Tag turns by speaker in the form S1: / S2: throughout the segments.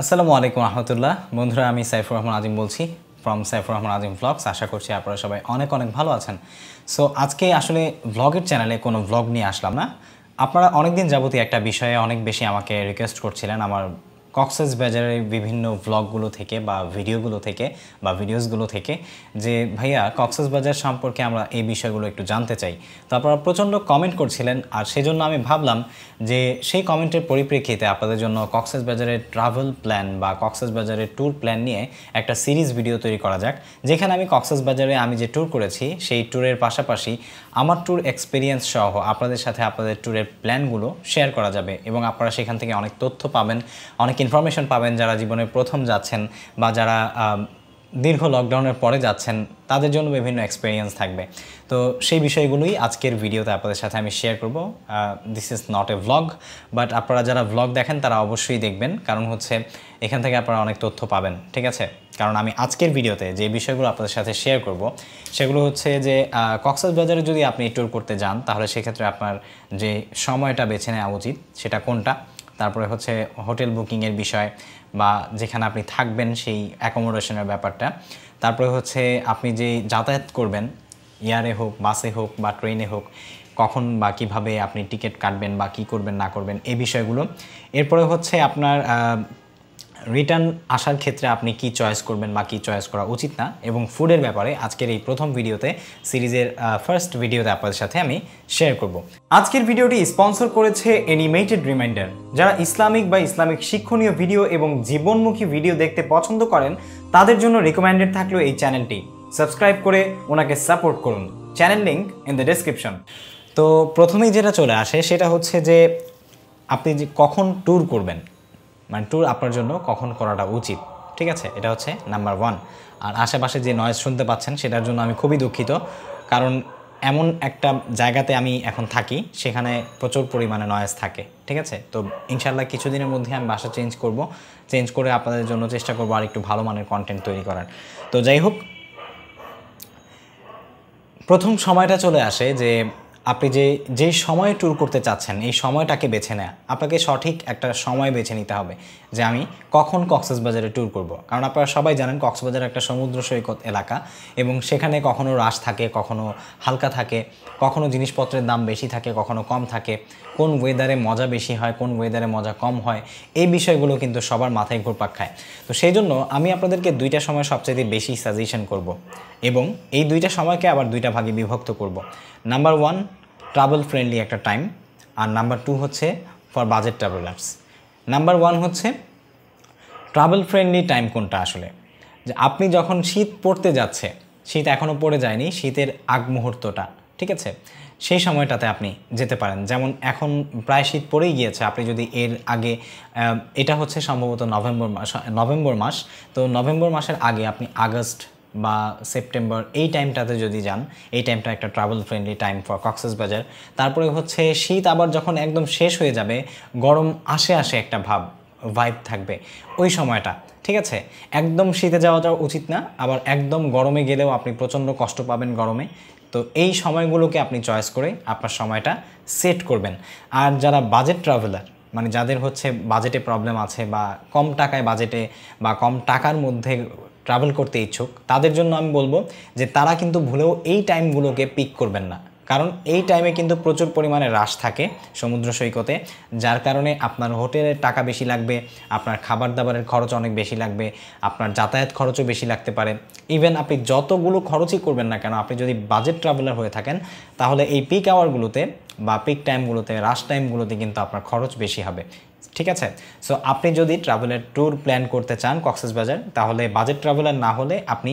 S1: আসসালামু আলাইকুম রহমতুল্লাহ বন্ধুরা আমি সাইফুর রহমান আজিম বলছি ফ্রম সাইফুর রহমান আজিম ভ্লগস আশা করছি আপনারা সবাই অনেক অনেক ভালো আছেন সো আজকে আসলে ভ্লগের চ্যানেলে কোনো ভ্লগ নিয়ে আসলাম না আপনারা অনেকদিন যাবতীয় একটা বিষয়ে অনেক বেশি আমাকে রিকোয়েস্ট করছিলেন আমার কক্সেস বাজারের বিভিন্ন ব্লগগুলো থেকে বা ভিডিওগুলো থেকে বা ভিডিওসগুলো থেকে যে ভাইয়া কক্সেস বাজার সম্পর্কে আমরা এই বিষয়গুলো একটু জানতে চাই তো আপনারা প্রচণ্ড কমেন্ট করছিলেন আর সেজন্য আমি ভাবলাম যে সেই কমেন্টের পরিপ্রেক্ষিতে আপনাদের জন্য কক্সেস বাজারের ট্রাভেল প্ল্যান বা কক্সেস বাজারের ট্যুর প্ল্যান নিয়ে একটা সিরিজ ভিডিও তৈরি করা যাক যেখানে আমি কক্সেস বাজারে আমি যে ট্যুর করেছি সেই ট্যুরের পাশাপাশি আমার ট্যুর এক্সপিরিয়েন্স সহ আপনাদের সাথে আপনাদের ট্যুরের প্ল্যানগুলো শেয়ার করা যাবে এবং আপনারা সেখান থেকে অনেক তথ্য পাবেন অনেক ইনফরমেশন পাবেন যারা জীবনে প্রথম যাচ্ছেন বা যারা দীর্ঘ লকডাউনের পরে যাচ্ছেন তাদের জন্য বিভিন্ন এক্সপিরিয়েন্স থাকবে তো সেই বিষয়গুলোই আজকের ভিডিওতে আপনাদের সাথে আমি শেয়ার করব this is not a vlog but আপনারা যারা ভ্লগ দেখেন তারা অবশ্যই দেখবেন কারণ হচ্ছে এখান থেকে আপনারা অনেক তথ্য পাবেন ঠিক আছে কারণ আমি আজকের ভিডিওতে যে বিষয়গুলো আপনাদের সাথে শেয়ার করব সেগুলো হচ্ছে যে কক্সবাজারে যদি আপনি ট্যুর করতে যান তাহলে সেক্ষেত্রে আপনার যে সময়টা বেছে নেওয়া উচিত সেটা কোনটা তারপরে হচ্ছে হোটেল বুকিংয়ের বিষয় বা যেখানে আপনি থাকবেন সেই অ্যাকোমোডেশনের ব্যাপারটা তারপরে হচ্ছে আপনি যে যাতায়াত করবেন এয়ারে হোক বাসে হোক বা ট্রেনে হোক কখন বা কীভাবে আপনি টিকিট কাটবেন বা কী করবেন না করবেন এই বিষয়গুলো এরপরে হচ্ছে আপনার রিটার্ন আসার ক্ষেত্রে আপনি কি চয়েস করবেন বা কি চয়েস করা উচিত না এবং ফুডের ব্যাপারে আজকের এই প্রথম ভিডিওতে সিরিজের ফার্স্ট ভিডিওতে আপনাদের সাথে আমি শেয়ার করব আজকের ভিডিওটি স্পন্সর করেছে অ্যানিমেটেড রিমাইন্ডার যারা ইসলামিক বা ইসলামিক শিক্ষণীয় ভিডিও এবং জীবনমুখী ভিডিও দেখতে পছন্দ করেন তাদের জন্য রেকমেন্ডেড থাকলো এই চ্যানেলটি সাবস্ক্রাইব করে ওনাকে সাপোর্ট করুন channel link in the description তো প্রথমেই যেটা চলে আসে সেটা হচ্ছে যে আপনি যে কখন ট্যুর করবেন মানে ট্যুর আপনার জন্য কখন করাটা উচিত ঠিক আছে এটা হচ্ছে নাম্বার ওয়ান আর আশেপাশে যে নয়েজ শুনতে পাচ্ছেন সেটার জন্য আমি খুবই দুঃখিত কারণ এমন একটা জায়গাতে আমি এখন থাকি সেখানে প্রচুর পরিমাণে নয়েজ থাকে ঠিক আছে তো ইনশাল্লাহ কিছুদিনের মধ্যে আমি বাসা চেঞ্জ করব চেঞ্জ করে আপনাদের জন্য চেষ্টা করবো আর একটু ভালো মানের কন্টেন্ট তৈরি করার তো যাই হোক প্রথম সময়টা চলে আসে যে আপনি যে যে সময়ে ট্যুর করতে চাচ্ছেন এই সময়টাকে বেছে নেয়া আপনাকে সঠিক একটা সময় বেছে নিতে হবে যে আমি কখন কক্সবাজারে ট্যুর করব। কারণ আপনারা সবাই জানেন কক্সবাজার একটা সমুদ্র সৈকত এলাকা এবং সেখানে কখনো রাশ থাকে কখনো হালকা থাকে কখনো জিনিসপত্রের দাম বেশি থাকে কখনো কম থাকে কোন ওয়েদারে মজা বেশি হয় কোন ওয়েদারে মজা কম হয় এই বিষয়গুলো কিন্তু সবার মাথায় ঘুরপাক খায় তো সেই জন্য আমি আপনাদেরকে দুইটা সময় সবচেয়ে বেশি সাজেশন করব এবং এই দুইটা সময়কে আবার দুইটা ভাগে বিভক্ত করব নাম্বার ওয়ান ট্রাভেল ফ্রেন্ডলি একটা টাইম আর নাম্বার টু হচ্ছে for budget travellers number one হচ্ছে ট্রাভেল ফ্রেন্ডলি টাইম কোনটা আসলে যে আপনি যখন শীত পড়তে যাচ্ছে শীত এখনও পড়ে যায়নি শীতের আগ মুহূর্তটা ঠিক আছে সেই সময়টাতে আপনি যেতে পারেন যেমন এখন প্রায় শীত পড়েই গিয়েছে আপনি যদি এর আগে এটা হচ্ছে সম্ভবত নভেম্বর মাস নভেম্বর মাস তো নভেম্বর মাসের আগে আপনি আগস্ট বা সেপ্টেম্বর এই টাইমটাতে যদি যান এই টাইমটা একটা travel friendly time for Cox's Bazar তারপরে হচ্ছে শীত আবার যখন একদম শেষ হয়ে যাবে গরম আসে আসে একটা ভাব ভাইব থাকবে ওই সময়টা ঠিক আছে একদম শীতে যাওয়াটা উচিত না আবার একদম গরমে গেলেও আপনি প্রচণ্ড কষ্ট পাবেন গরমে তো এই সময়গুলোকে আপনি চয়েস করে আপনার সময়টা সেট করবেন আর যারা বাজেট ট্রাভেলার মানে যাদের হচ্ছে বাজেটে প্রবলেম আছে বা কম টাকায় বাজেটে বা কম টাকার মধ্যে ট্রাভেল করতে ইচ্ছুক তাদের জন্য আমি বলবো যে তারা কিন্তু ভুলেও এই টাইমগুলোকে পিক করবেন না কারণ এই টাইমে কিন্তু প্রচুর পরিমাণে রাশ থাকে সমুদ্র সৈকতে যার কারণে আপনার হোটেলের টাকা বেশি লাগবে আপনার খাবার দাবারের খরচ অনেক বেশি লাগবে আপনার যাতায়াত খরচও বেশি লাগতে পারে ইভেন আপনি যতগুলো খরচই করবেন না কেন আপনি যদি বাজেট ট্রাভেলার হয়ে থাকেন তাহলে এই পিক আওয়ারগুলোতে বা পিক টাইমগুলোতে রাশ টাইমগুলোতে কিন্তু আপনার খরচ বেশি হবে ঠিক আছে সো আপনি যদি ট্রাভেলের ট্যুর প্ল্যান করতে চান কক্সবাজার তাহলে বাজেট ট্রাভেলার না হলে আপনি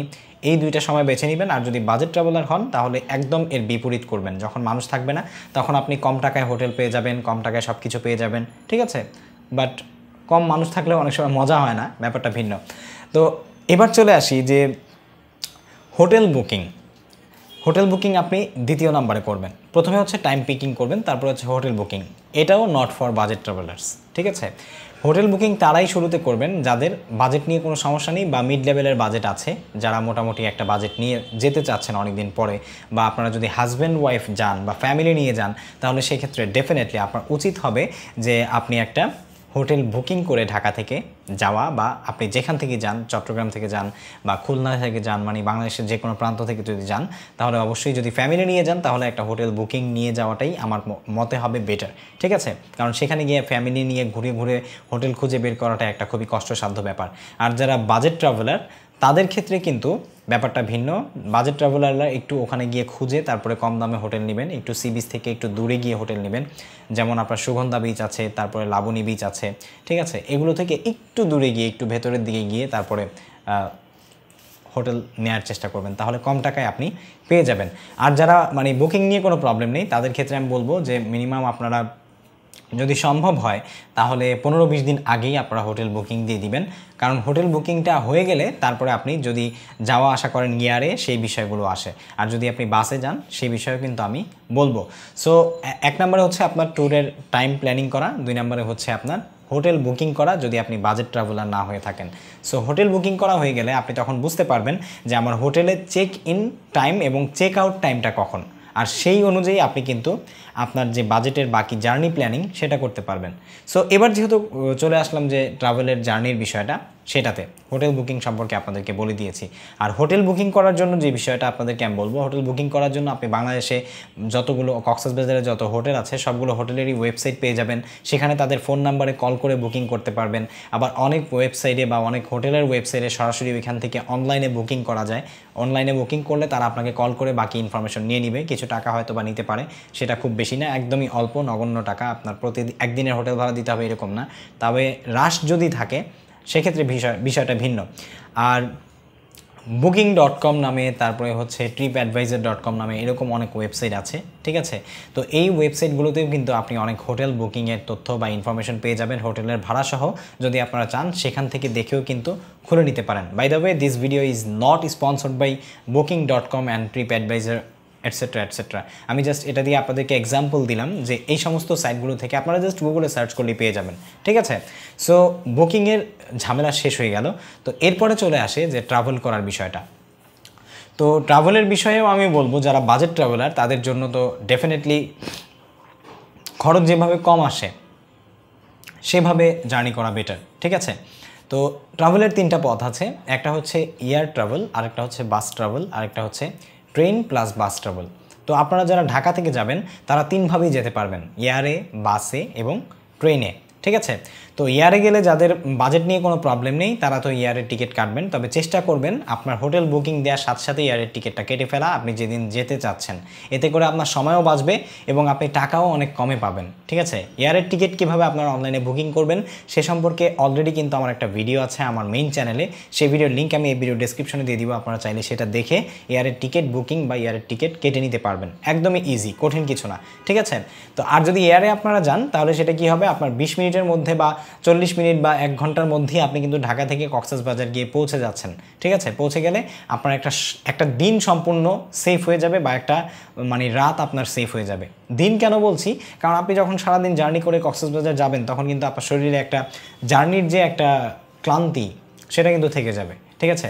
S1: এই দুইটা সময় বেছে নেবেন আর যদি বাজেট ট্রাভেলার হন তাহলে একদম এর বিপরীত করবেন যখন মানুষ থাকবে না তখন আপনি কম টাকায় হোটেল পেয়ে যাবেন কম টাকায় সব কিছু পেয়ে যাবেন ঠিক আছে বাট কম মানুষ থাকলে অনেক সময় মজা হয় না ব্যাপারটা ভিন্ন তো এবার চলে আসি যে হোটেল বুকিং হোটেল বুকিং আপনি দ্বিতীয় নাম্বারে করবেন প্রথমে হচ্ছে টাইম পিকিং করবেন তারপর হচ্ছে হোটেল বুকিং এটাও নট ফর বাজেট ট্রাভেলার্স ঠিক আছে হোটেল বুকিং তারাই শুরুতে করবেন যাদের বাজেট নিয়ে কোনো সমস্যা নেই বা মিড লেভেলের বাজেট আছে যারা মোটামুটি একটা বাজেট নিয়ে যেতে চাচ্ছেন অনেকদিন পরে বা আপনারা যদি হাজব্যান্ড ওয়াইফ যান বা ফ্যামিলি নিয়ে যান তাহলে সেক্ষেত্রে ডেফিনেটলি আপনার উচিত হবে যে আপনি একটা হোটেল বুকিং করে ঢাকা থেকে যাওয়া বা আপনি যেখান থেকে যান চট্টগ্রাম থেকে যান বা খুলনা থেকে যান মানে বাংলাদেশের যে কোনো প্রান্ত থেকে যদি যান তাহলে অবশ্যই যদি ফ্যামিলি নিয়ে যান তাহলে একটা হোটেল বুকিং নিয়ে যাওয়াটাই আমার মতে হবে বেটার ঠিক আছে কারণ সেখানে গিয়ে ফ্যামিলি নিয়ে ঘুরে ঘুরে হোটেল খুঁজে বের করাটা একটা খুবই কষ্টসাধ্য ব্যাপার আর যারা বাজেট ট্রাভেলার তাদের ক্ষেত্রে কিন্তু ব্যাপারটা ভিন্ন বাজেট ট্রাভেলাররা একটু ওখানে গিয়ে খুঁজে তারপরে কম দামে হোটেল নেবেন একটু সি বিচ থেকে একটু দূরে গিয়ে হোটেল নেবেন যেমন আপনার সুগন্ধা বিচ আছে তারপরে লাবণী বিচ আছে ঠিক আছে এগুলো থেকে একটু দূরে গিয়ে একটু ভেতরের দিকে গিয়ে তারপরে হোটেল নেওয়ার চেষ্টা করবেন তাহলে কম টাকায় আপনি পেয়ে যাবেন আর যারা মানে বুকিং নিয়ে কোনো প্রবলেম নেই তাদের ক্ষেত্রে আমি বলবো যে মিনিমাম আপনারা যদি সম্ভব হয় তাহলে পনেরো বিশ দিন আগেই আপনারা হোটেল বুকিং দিয়ে দিবেন কারণ হোটেল বুকিংটা হয়ে গেলে তারপরে আপনি যদি যাওয়া আসা করেন গিয়ারে সেই বিষয়গুলো আসে আর যদি আপনি বাসে যান সেই বিষয়ে কিন্তু আমি বলবো সো এক নম্বরে হচ্ছে আপনার ট্যুরের টাইম প্ল্যানিং করা দুই নম্বরে হচ্ছে আপনার হোটেল বুকিং করা যদি আপনি বাজেট ট্রাভেলার না হয়ে থাকেন সো হোটেল বুকিং করা হয়ে গেলে আপনি তখন বুঝতে পারবেন যে আমার হোটেলে চেক ইন টাইম এবং চেক আউট টাইমটা কখন আর সেই অনুযায়ী আপনি কিন্তু আপনার যে বাজেটের বাকি জার্নি প্ল্যানিং সেটা করতে পারবেন সো এবার যেহেতু চলে আসলাম যে ট্রাভেলের জার্নির বিষয়টা সেটাতে হোটেল বুকিং সম্পর্কে আপনাদেরকে বলে দিয়েছি আর হোটেল বুকিং করার জন্য যে বিষয়টা আপনাদেরকে আমি বলবো হোটেল বুকিং করার জন্য আপনি বাংলাদেশে যতগুলো কক্সবাজারে যত হোটেল আছে সবগুলো হোটেলেরই ওয়েবসাইট পেয়ে যাবেন সেখানে তাদের ফোন নাম্বারে কল করে বুকিং করতে পারবেন আবার অনেক ওয়েবসাইটে বা অনেক হোটেলের ওয়েবসাইটে সরাসরি ওইখান থেকে অনলাইনে বুকিং করা যায় অনলাইনে বুকিং করলে তারা আপনাকে কল করে বাকি ইনফরমেশন নিয়ে নিবে কিছু টাকা হয়তো বা নিতে পারে সেটা খুব বেশি বেশি না একদমই অল্প নগণ্য টাকা আপনার প্রতি একদিনের হোটেল ভাড়া দিতে হবে এরকম না তবে হ্রাস যদি থাকে সেক্ষেত্রে বিষয় বিষয়টা ভিন্ন আর বুকিং ডট কম নামে তারপরে হচ্ছে ট্রিপ অ্যাডভাইজার ডট কম নামে এরকম অনেক ওয়েবসাইট আছে ঠিক আছে তো এই ওয়েবসাইটগুলোতেও কিন্তু আপনি অনেক হোটেল বুকিংয়ের তথ্য বা ইনফরমেশন পেয়ে যাবেন হোটেলের ভাড়াসহ যদি আপনারা চান সেখান থেকে দেখেও কিন্তু খুলে নিতে পারেন by the way this video is not sponsored by booking dot com and TripAdvisor etcetera etcetera আমি জাস্ট এটা দিয়ে আপনাদেরকে এক্সাম্পল দিলাম যে এই সমস্ত সাইটগুলো থেকে আপনারা জাস্ট গুগলে সার্চ করলে পেয়ে যাবেন ঠিক আছে সো বুকিংয়ের ঝামেলা শেষ হয়ে গেল তো এরপরে চলে আসে যে ট্রাভেল করার বিষয়টা তো ট্রাভেলের বিষয়েও আমি বলবো যারা বাজেট ট্রাভেলার তাদের জন্য তো ডেফিনেটলি খরচ যেভাবে কম আসে সেভাবে জার্নি করা বেটার ঠিক আছে তো ট্রাভেলের তিনটা পথ আছে একটা হচ্ছে এয়ার ট্রাভেল আরেকটা হচ্ছে বাস ট্রাভেল আরেকটা হচ্ছে ট্রেন প্লাস বাস ট্রাভেল তো আপনারা যারা ঢাকা থেকে যাবেন তারা তিনভাবেই যেতে পারবেন এয়ারে বাসে এবং ট্রেনে ঠিক আছে তো ইয়ারে গেলে যাদের বাজেট নিয়ে কোনো প্রবলেম নেই তারা তো ইয়ারের টিকিট কাটবেন তবে চেষ্টা করবেন আপনার হোটেল বুকিং দেওয়ার সাথে সাথে ইয়ারের টিকিটটা কেটে ফেলা আপনি যেদিন যেতে চাচ্ছেন এতে করে আপনার সময়ও বাঁচবে এবং আপনি টাকাও অনেক কমে পাবেন ঠিক আছে ইয়ারের টিকিট কিভাবে আপনার অনলাইনে বুকিং করবেন সে সম্পর্কে অলরেডি কিন্তু আমার একটা ভিডিও আছে আমার মেইন চ্যানেলে সেই ভিডিওর লিঙ্ক আমি এই ভিডিও ডিসক্রিপশনে দিয়ে দিব আপনারা চাইলে সেটা দেখে ইয়ারের টিকিট বুকিং বা ইয়ারের টিকিট কেটে নিতে পারবেন একদমই ইজি কঠিন কিছু না ঠিক আছে তো আর যদি এয়ারে আপনারা যান তাহলে সেটা কি হবে আপনার বিশ মিনিটের মধ্যে বা চল্লিশ মিনিট বা এক ঘন্টার মধ্যেই আপনি কিন্তু ঢাকা থেকে কক্সবাজার গিয়ে পৌঁছে যাচ্ছেন ঠিক আছে পৌঁছে গেলে আপনার একটা একটা দিন সম্পূর্ণ সেফ হয়ে যাবে বা একটা মানে রাত আপনার সেফ হয়ে যাবে দিন কেন বলছি কারণ আপনি যখন সারাদিন জার্নি করে কক্সবাজার যাবেন তখন কিন্তু আপনার শরীরে একটা জার্নির যে একটা ক্লান্তি সেটা কিন্তু থেকে যাবে ঠিক আছে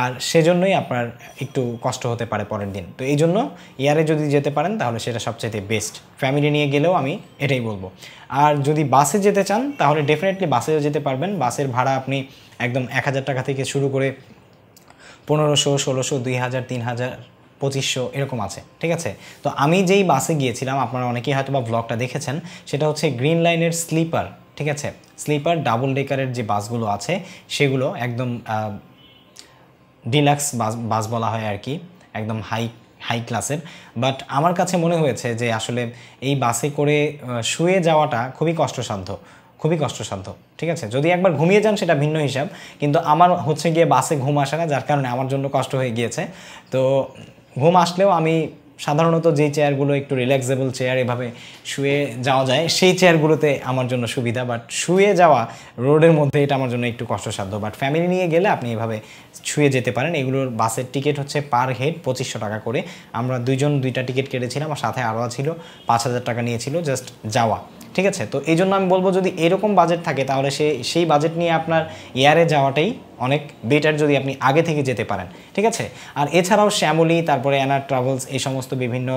S1: আর সেজন্যই আপনার একটু কষ্ট হতে পারে পরের দিন তো এই জন্য ইয়ারে যদি যেতে পারেন তাহলে সেটা সবচেয়ে বেস্ট ফ্যামিলি নিয়ে গেলেও আমি এটাই বলবো আর যদি বাসে যেতে চান তাহলে ডেফিনেটলি বাসেও যেতে পারবেন বাসের ভাড়া আপনি একদম এক হাজার টাকা থেকে শুরু করে পনেরোশো ষোলোশো দুই হাজার তিন হাজার পঁচিশশো এরকম আছে ঠিক আছে তো আমি যেই বাসে গিয়েছিলাম আপনারা অনেকেই হয়তো বা ব্লগটা দেখেছেন সেটা হচ্ছে গ্রিন লাইনের স্লিপার ঠিক আছে স্লিপার ডাবল ডেকারের যে বাসগুলো আছে সেগুলো একদম ডিলাক্স বাস বাস বলা হয় আর কি একদম হাই হাই ক্লাসের বাট আমার কাছে মনে হয়েছে যে আসলে এই বাসে করে শুয়ে যাওয়াটা খুবই কষ্টসাধ্য খুবই কষ্টসাধ্য ঠিক আছে যদি একবার ঘুমিয়ে যান সেটা ভিন্ন হিসাব কিন্তু আমার হচ্ছে গিয়ে বাসে ঘুম আসে না যার কারণে আমার জন্য কষ্ট হয়ে গিয়েছে তো ঘুম আসলেও আমি সাধারণত যেই চেয়ারগুলো একটু রিল্যাক্সেবল চেয়ার এভাবে শুয়ে যাওয়া যায় সেই চেয়ারগুলোতে আমার জন্য সুবিধা বাট শুয়ে যাওয়া রোডের মধ্যে এটা আমার জন্য একটু কষ্টসাধ্য বাট ফ্যামিলি নিয়ে গেলে আপনি এভাবে শুয়ে যেতে পারেন এগুলোর বাসের টিকিট হচ্ছে পার হেড পঁচিশশো টাকা করে আমরা দুইজন দুইটা টিকিট কেটেছিলাম আর সাথে আরও ছিল পাঁচ হাজার টাকা নিয়েছিল জাস্ট যাওয়া ঠিক আছে তো এই জন্য আমি বলবো যদি এরকম বাজেট থাকে তাহলে সে সেই বাজেট নিয়ে আপনার এয়ারে যাওয়াটাই অনেক বেটার যদি আপনি আগে থেকে যেতে পারেন ঠিক আছে আর এছাড়াও শ্যামলি তারপরে অ্যানার ট্রাভেলস এই সমস্ত বিভিন্ন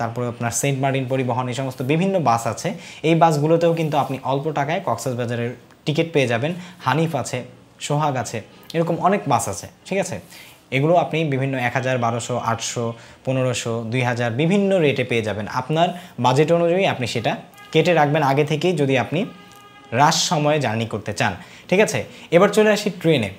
S1: তারপরে আপনার সেন্ট মার্টিন পরিবহন এই সমস্ত বিভিন্ন বাস আছে এই বাসগুলোতেও কিন্তু আপনি অল্প টাকায় কক্সবাজারের টিকিট পেয়ে যাবেন হানিফ আছে সোহাগ আছে এরকম অনেক বাস আছে ঠিক আছে এগুলো আপনি বিভিন্ন এক হাজার বারোশো আটশো পনেরোশো দুই হাজার বিভিন্ন রেটে পেয়ে যাবেন আপনার বাজেট অনুযায়ী আপনি সেটা কেটে রাখবেন আগে থেকেই যদি আপনি রাশ সময়ে জার্নি করতে চান ঠিক আছে এবার চলে আসি ট্রেনে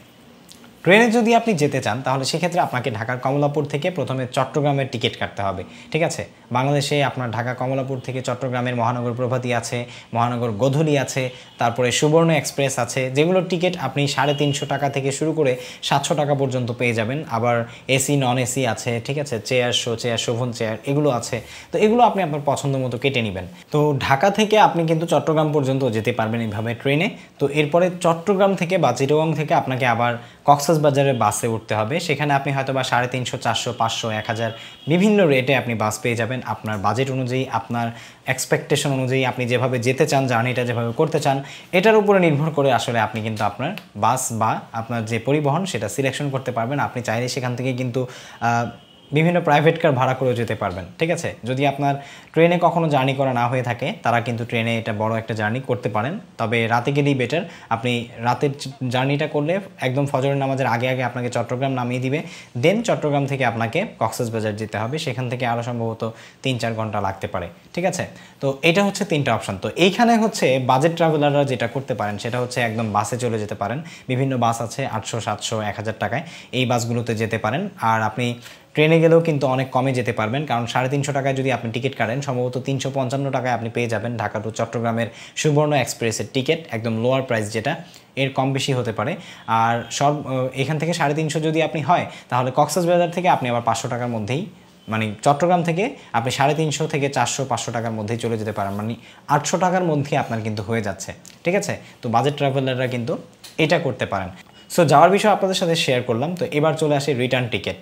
S1: ট্রেনে যদি আপনি যেতে চান তাহলে সেক্ষেত্রে আপনাকে ঢাকার কমলাপুর থেকে প্রথমে চট্টগ্রামের টিকিট কাটতে হবে ঠিক আছে বাংলাদেশে আপনার ঢাকা কমলাপুর থেকে চট্টগ্রামের মহানগর প্রভাতি আছে মহানগর গধুলি আছে তারপরে সুবর্ণ এক্সপ্রেস আছে যেগুলো টিকিট আপনি সাড়ে তিনশো টাকা থেকে শুরু করে সাতশো টাকা পর্যন্ত পেয়ে যাবেন আবার এসি নন এসি আছে ঠিক আছে চেয়ার শো চেয়ার শোভন চেয়ার এগুলো আছে তো এগুলো আপনি আপনার পছন্দ মতো কেটে নেবেন তো ঢাকা থেকে আপনি কিন্তু চট্টগ্রাম পর্যন্ত যেতে পারবেন এইভাবে ট্রেনে তো এরপরে চট্টগ্রাম থেকে বা চিটগং থেকে আপনাকে আবার কক্সবাজারের বাসে উঠতে হবে সেখানে আপনি হয়তো বা সাড়ে তিনশো চারশো পাঁচশো এক হাজার বিভিন্ন রেটে আপনি বাস পেয়ে যাবেন আপনার বাজেট অনুযায়ী আপনার এক্সপেকটেশন অনুযায়ী আপনি যেভাবে যেতে চান জার্নিটা যেভাবে করতে চান এটার উপরে নির্ভর করে আসলে আপনি কিন্তু আপনার বাস বা আপনার যে পরিবহন সেটা সিলেকশন করতে পারবেন আপনি চাইলে সেখান থেকে কিন্তু বিভিন্ন প্রাইভেট কার ভাড়া করেও যেতে পারবেন ঠিক আছে যদি আপনার ট্রেনে কখনো জার্নি করা না হয়ে থাকে তারা কিন্তু ট্রেনে এটা বড় একটা জার্নি করতে পারেন তবে রাতে গেলেই বেটার আপনি রাতের জার্নিটা করলে একদম ফজরের নামাজের আগে আগে আপনাকে চট্টগ্রাম নামিয়ে দিবে দেন চট্টগ্রাম থেকে আপনাকে কক্সবাজার যেতে হবে সেখান থেকে আরও সম্ভবত তিন চার ঘন্টা লাগতে পারে ঠিক আছে তো এটা হচ্ছে তিনটা অপশান তো এইখানে হচ্ছে বাজেট ট্রাভেলাররা যেটা করতে পারেন সেটা হচ্ছে একদম বাসে চলে যেতে পারেন বিভিন্ন বাস আছে আটশো সাতশো এক হাজার টাকায় এই বাসগুলোতে যেতে পারেন আর আপনি ট্রেনে গেলেও কিন্তু অনেক কমে যেতে পারবেন কারণ সাড়ে তিনশো টাকায় যদি আপনি টিকিট কাটেন সম্ভবত তিনশো পঞ্চান্ন টাকায় আপনি পেয়ে যাবেন ঢাকা টু চট্টগ্রামের সুবর্ণ এক্সপ্রেসের টিকিট একদম লোয়ার প্রাইস যেটা এর কম বেশি হতে পারে আর সব এখান থেকে সাড়ে তিনশো যদি আপনি হয় তাহলে কক্সবাজার থেকে আপনি আবার পাঁচশো টাকার মধ্যেই মানে চট্টগ্রাম থেকে আপনি সাড়ে তিনশো থেকে চারশো পাঁচশো টাকার মধ্যেই চলে যেতে পারেন মানে আটশো টাকার মধ্যেই আপনার কিন্তু হয়ে যাচ্ছে ঠিক আছে তো বাজেট ট্রাভেলাররা কিন্তু এটা করতে পারেন সো যাওয়ার বিষয় আপনাদের সাথে শেয়ার করলাম তো এবার চলে আসে রিটার্ন টিকিট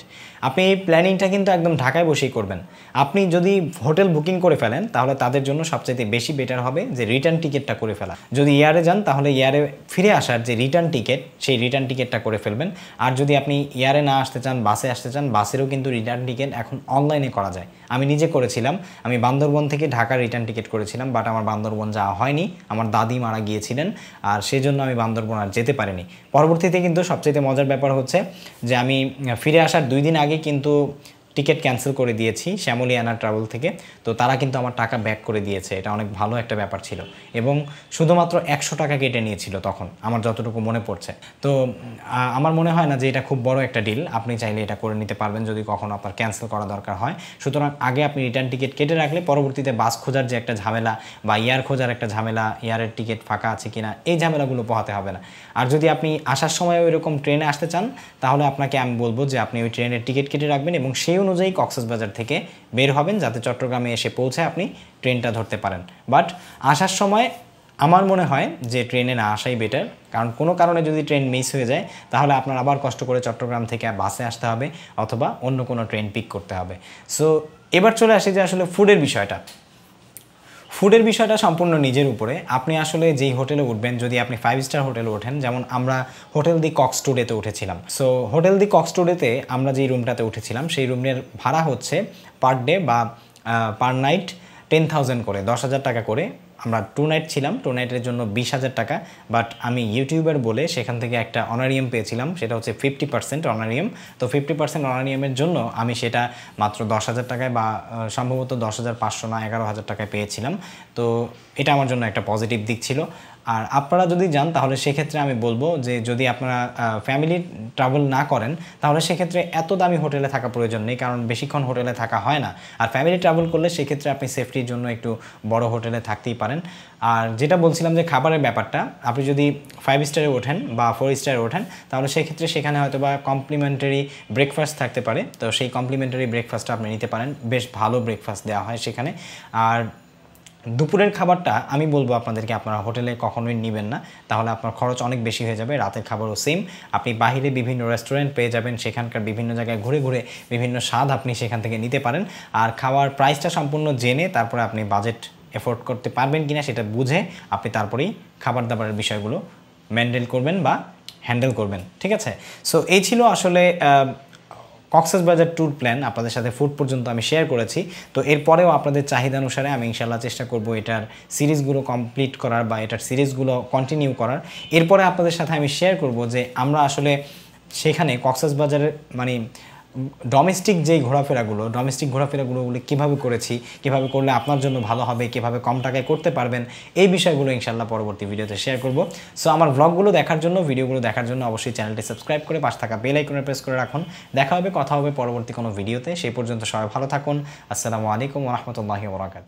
S1: আপনি এই প্ল্যানিংটা কিন্তু একদম ঢাকায় বসেই করবেন আপনি যদি হোটেল বুকিং করে ফেলেন তাহলে তাদের জন্য সবচেয়ে বেশি বেটার হবে যে রিটার্ন টিকিটটা করে ফেলা যদি ইয়ারে যান তাহলে ইয়ারে ফিরে আসার যে রিটার্ন টিকিট সেই রিটার্ন টিকিটটা করে ফেলবেন আর যদি আপনি ইয়ারে না আসতে চান বাসে আসতে চান বাসেরও কিন্তু রিটার্ন টিকিট এখন অনলাইনে করা যায় আমি নিজে করেছিলাম আমি বান্দরবন থেকে ঢাকার রিটার্ন টিকিট করেছিলাম বাট আমার বান্দরবন যাওয়া হয়নি আমার দাদি মারা গিয়েছিলেন আর সেজন্য আমি বান্দরবন আর যেতে পারিনি পরবর্তীতে কিন্তু সবচেয়ে মজার ব্যাপার হচ্ছে যে আমি ফিরে আসার দুই দিন আগে কিন্তু টিকিট ক্যান্সেল করে দিয়েছি শ্যামলিয়ানা ট্রাভেল থেকে তো তারা কিন্তু আমার টাকা ব্যাক করে দিয়েছে এটা অনেক ভালো একটা ব্যাপার ছিল এবং শুধুমাত্র একশো টাকা কেটে নিয়েছিল তখন আমার যতটুকু মনে পড়ছে তো আমার মনে হয় না যে এটা খুব বড় একটা ডিল আপনি চাইলে এটা করে নিতে পারবেন যদি কখনো আপনার ক্যান্সেল করা দরকার হয় সুতরাং আগে আপনি রিটার্ন টিকিট কেটে রাখলে পরবর্তীতে বাস খোঁজার যে একটা ঝামেলা বা ইয়ার খোঁজার একটা ঝামেলা ইয়ারের টিকিট ফাঁকা আছে কিনা এই ঝামেলাগুলো পোহাতে হবে না আর যদি আপনি আসার সময় ওই রকম ট্রেনে আসতে চান তাহলে আপনাকে আমি বলবো যে আপনি ওই ট্রেনের টিকিট কেটে রাখবেন এবং সেই অনুযায়ী কক্সবাজার থেকে বের হবেন যাতে চট্টগ্রামে এসে পৌঁছে আপনি ট্রেনটা ধরতে পারেন বাট আসার সময় আমার মনে হয় যে ট্রেনে না আসাই বেটার কারণ কোনো কারণে যদি ট্রেন মিস হয়ে যায় তাহলে আপনার আবার কষ্ট করে চট্টগ্রাম থেকে বাসে আসতে হবে অথবা অন্য কোনো ট্রেন পিক করতে হবে সো এবার চলে আসে যে আসলে ফুডের বিষয়টা ফুডের বিষয়টা সম্পূর্ণ নিজের উপরে আপনি আসলে যেই হোটেলে উঠবেন যদি আপনি ফাইভ স্টার হোটেলে ওঠেন যেমন আমরা হোটেল দি কক্স টুডেতে উঠেছিলাম সো হোটেল দি কক্স টুডেতে আমরা যেই রুমটাতে উঠেছিলাম সেই রুমের ভাড়া হচ্ছে পার ডে বা পার নাইট টেন থাউজেন্ড করে দশ হাজার টাকা করে আমরা টু নাইট ছিলাম টু নাইটের জন্য বিশ হাজার টাকা বাট আমি ইউটিউবার বলে সেখান থেকে একটা অনারিয়াম পেয়েছিলাম সেটা হচ্ছে ফিফটি পার্সেন্ট অনারিয়াম তো ফিফটি পার্সেন্ট অনারিয়ামের জন্য আমি সেটা মাত্র দশ হাজার টাকায় বা সম্ভবত দশ হাজার পাঁচশো না এগারো হাজার টাকায় পেয়েছিলাম তো এটা আমার জন্য একটা পজিটিভ দিক ছিল আর আপনারা যদি যান তাহলে সেক্ষেত্রে আমি বলবো যে যদি আপনারা ফ্যামিলি ট্রাভেল না করেন তাহলে সেক্ষেত্রে এত দামি হোটেলে থাকা প্রয়োজন নেই কারণ বেশিক্ষণ হোটেলে থাকা হয় না আর ফ্যামিলি ট্রাভেল করলে সেক্ষেত্রে আপনি সেফটির জন্য একটু বড় হোটেলে থাকতেই পারেন আর যেটা বলছিলাম যে খাবারের ব্যাপারটা আপনি যদি ফাইভ স্টারে ওঠেন বা ফোর স্টারে ওঠেন তাহলে সেক্ষেত্রে সেখানে হয়তো বা কমপ্লিমেন্টারি ব্রেকফাস্ট থাকতে পারে তো সেই কমপ্লিমেন্টারি ব্রেকফাস্টটা আপনি নিতে পারেন বেশ ভালো ব্রেকফাস্ট দেওয়া হয় সেখানে আর দুপুরের খাবারটা আমি বলবো আপনাদেরকে আপনারা হোটেলে কখনোই নেবেন না তাহলে আপনার খরচ অনেক বেশি হয়ে যাবে রাতের খাবারও সেম আপনি বাহিরে বিভিন্ন রেস্টুরেন্ট পেয়ে যাবেন সেখানকার বিভিন্ন জায়গায় ঘুরে ঘুরে বিভিন্ন স্বাদ আপনি সেখান থেকে নিতে পারেন আর খাওয়ার প্রাইসটা সম্পূর্ণ জেনে তারপরে আপনি বাজেট এফোর্ড করতে পারবেন কিনা সেটা বুঝে আপনি তারপরেই খাবার দাবারের বিষয়গুলো ম্যান্ডেল করবেন বা হ্যান্ডেল করবেন ঠিক আছে সো এই ছিল আসলে কক্সেস বাজার ট্যুর প্ল্যান আপনাদের সাথে ফুড পর্যন্ত আমি শেয়ার করেছি তো এরপরেও আপনাদের চাহিদা অনুসারে আমি ইনশাল্লাহ চেষ্টা করব এটার সিরিজগুলো কমপ্লিট করার বা এটার সিরিজগুলো কন্টিনিউ করার এরপরে আপনাদের সাথে আমি শেয়ার করব যে আমরা আসলে সেখানে কক্সেস বাজারের মানে ডোমেস্টিক যেই ঘোরাফেরাগুলো ডোমেস্টিক ঘোরাফেরাগুলো কীভাবে করেছি কিভাবে করলে আপনার জন্য ভালো হবে কীভাবে কম টাকায় করতে পারবেন এই বিষয়গুলো ইনশাল্লাহ পরবর্তী ভিডিওতে শেয়ার করব সো আমার ব্লগগুলো দেখার জন্য ভিডিওগুলো দেখার জন্য অবশ্যই চ্যানেলটি সাবস্ক্রাইব করে পাশে থাকা বেল আইকনে প্রেস করে রাখুন দেখা হবে কথা হবে পরবর্তী কোনো ভিডিওতে সেই পর্যন্ত সবাই ভালো থাকুন আসসালামু আলাইকুম রহমতুল্লাহি বরাকাত